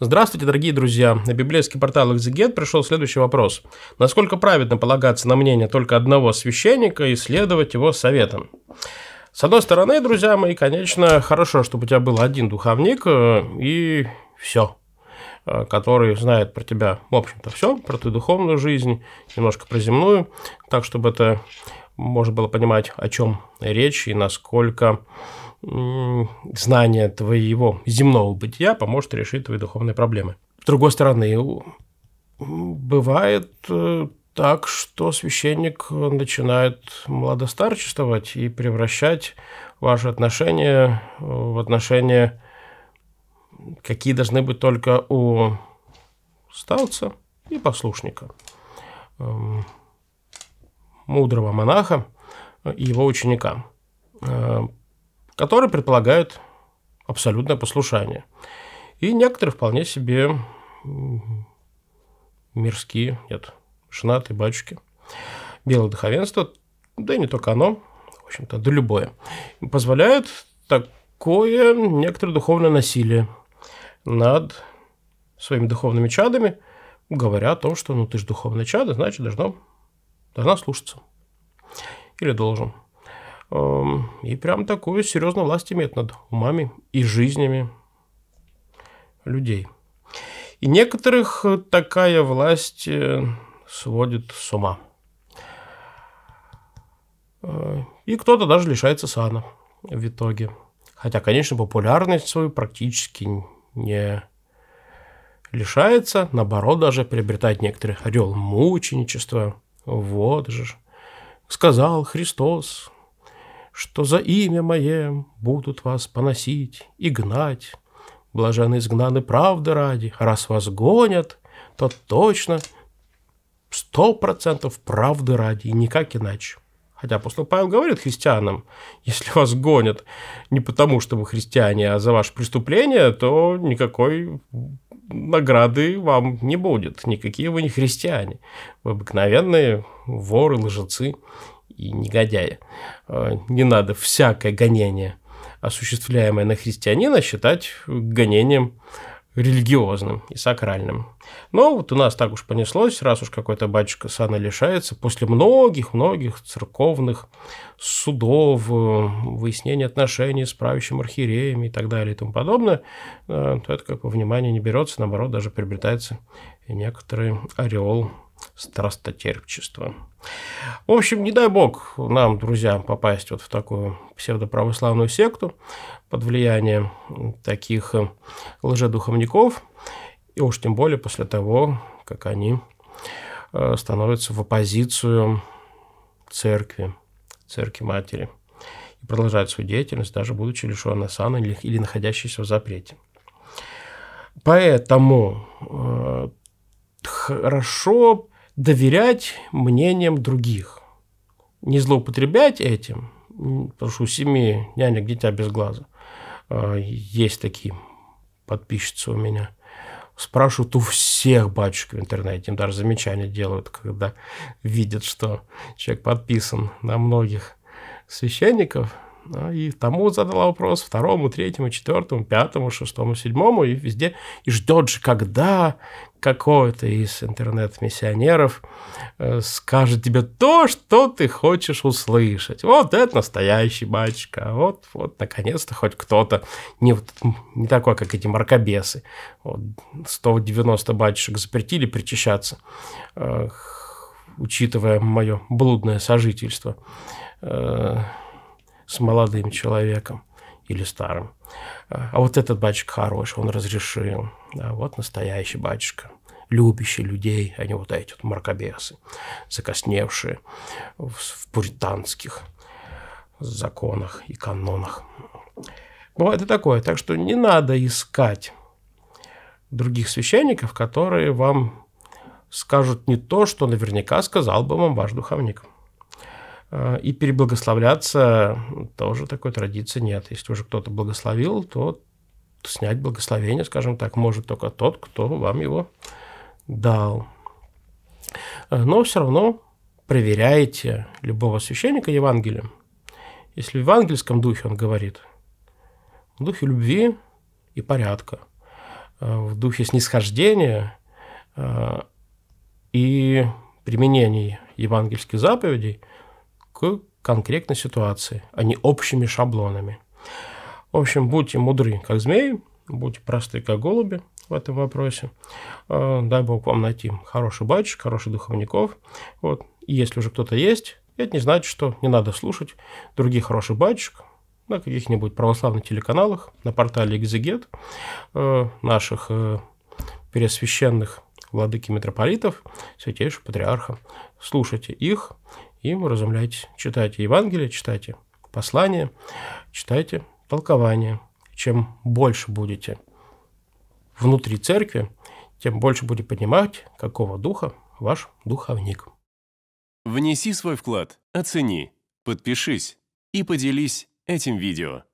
Здравствуйте, дорогие друзья! На библейский портал «Экзегет» пришел следующий вопрос. Насколько праведно полагаться на мнение только одного священника и следовать его советам? С одной стороны, друзья мои, конечно, хорошо, чтобы у тебя был один духовник э, и все э, который знает про тебя, в общем-то, все, про твою духовную жизнь, немножко про земную, так, чтобы это можно было понимать, о чем речь и насколько знание твоего земного бытия поможет решить твои духовные проблемы. С другой стороны, бывает э, так, что священник начинает младостарчествовать и превращать ваши отношения э, в отношения, какие должны быть только у старца и послушника. Эм, мудрого монаха и его ученика, э, которые предполагают абсолютное послушание. И некоторые вполне себе мирские, нет, женатые батюшки. Белое духовенство, да и не только оно, в общем-то, да любое, позволяет такое некоторое духовное насилие над своими духовными чадами, говоря о том, что ну ты же духовное чадо, значит, должно должна слушаться. Или должен. Эм, и прям такую серьезную власть имеет над умами и жизнями людей. И некоторых э, такая власть э, сводит с ума. Э, и кто-то даже лишается сана в итоге. Хотя, конечно, популярность свою практически не лишается, наоборот, даже приобретает некоторые орел мученичества – вот же, сказал Христос, что за имя мое будут вас поносить и гнать. Блажены изгнаны правды ради, раз вас гонят, то точно сто процентов правды ради и никак иначе. Хотя апостол Павел говорит христианам, если вас гонят не потому, что вы христиане, а за ваше преступление, то никакой награды вам не будет. Никакие вы не христиане. Вы обыкновенные воры, лжецы и негодяи. А, не надо всякое гонение, осуществляемое на христианина, считать гонением религиозным и сакральным. Но вот у нас так уж понеслось, раз уж какой-то батюшка сана лишается, после многих-многих церковных судов, э, выяснения отношений с правящим архиереем и так далее и тому подобное, э, то это как бы внимание не берется, наоборот, даже приобретается некоторый ореол страстотерпчества. В общем, не дай бог нам, друзьям, попасть вот в такую псевдоправославную секту под влиянием таких э, лжедуховников, и уж тем более после того, как они э, становятся в оппозицию церкви, церкви матери и продолжают свою деятельность, даже будучи лишенной сана или, или находящейся в запрете. Поэтому э, хорошо доверять мнениям других. Не злоупотреблять этим, потому что у семьи нянек дитя без глаза. А, есть такие подписчицы у меня. Спрашивают у всех батюшек в интернете, им даже замечания делают, когда видят, что человек подписан на многих священников – да, и тому задала вопрос, второму, третьему, четвертому, пятому, шестому, седьмому, и везде. И ждет же, когда какой-то из интернет-миссионеров э, скажет тебе то, что ты хочешь услышать. Вот это настоящий батюшка. Вот, вот наконец-то хоть кто-то не, не такой, как эти маркобесы. Вот 190 батюшек запретили причащаться, э, учитывая мое блудное сожительство. Э, с молодым человеком или старым. А вот этот батюшка хороший, он разрешил. Да, вот настоящий батюшка, любящий людей, а не вот эти вот мракобесы, закосневшие в, в пуританских законах и канонах. Бывает и такое. Так что не надо искать других священников, которые вам скажут не то, что наверняка сказал бы вам ваш духовник. Э, и переблагословляться тоже такой традиции нет. Если уже кто-то благословил, то снять благословение, скажем так, может только тот, кто вам его дал. Э, но все равно проверяете любого священника Евангелием. Если в евангельском духе он говорит, в духе любви и порядка, э, в духе снисхождения и применении евангельских заповедей – к конкретной ситуации, а не общими шаблонами. В общем, будьте мудры, как змеи, будьте просты, как голуби в этом вопросе. Э, дай Бог вам найти хороший батюшек, хороших духовников. Вот. И если уже кто-то есть, это не значит, что не надо слушать других хороших батюшек на каких-нибудь православных телеканалах, на портале Экзегет, э, наших э, пересвященных владыки митрополитов, святейшего патриарха. Слушайте их и вразумляйте. Читайте Евангелие, читайте послание, читайте толкование. Чем больше будете внутри церкви, тем больше будете понимать, какого духа ваш духовник. Внеси свой вклад, оцени, подпишись и поделись этим видео.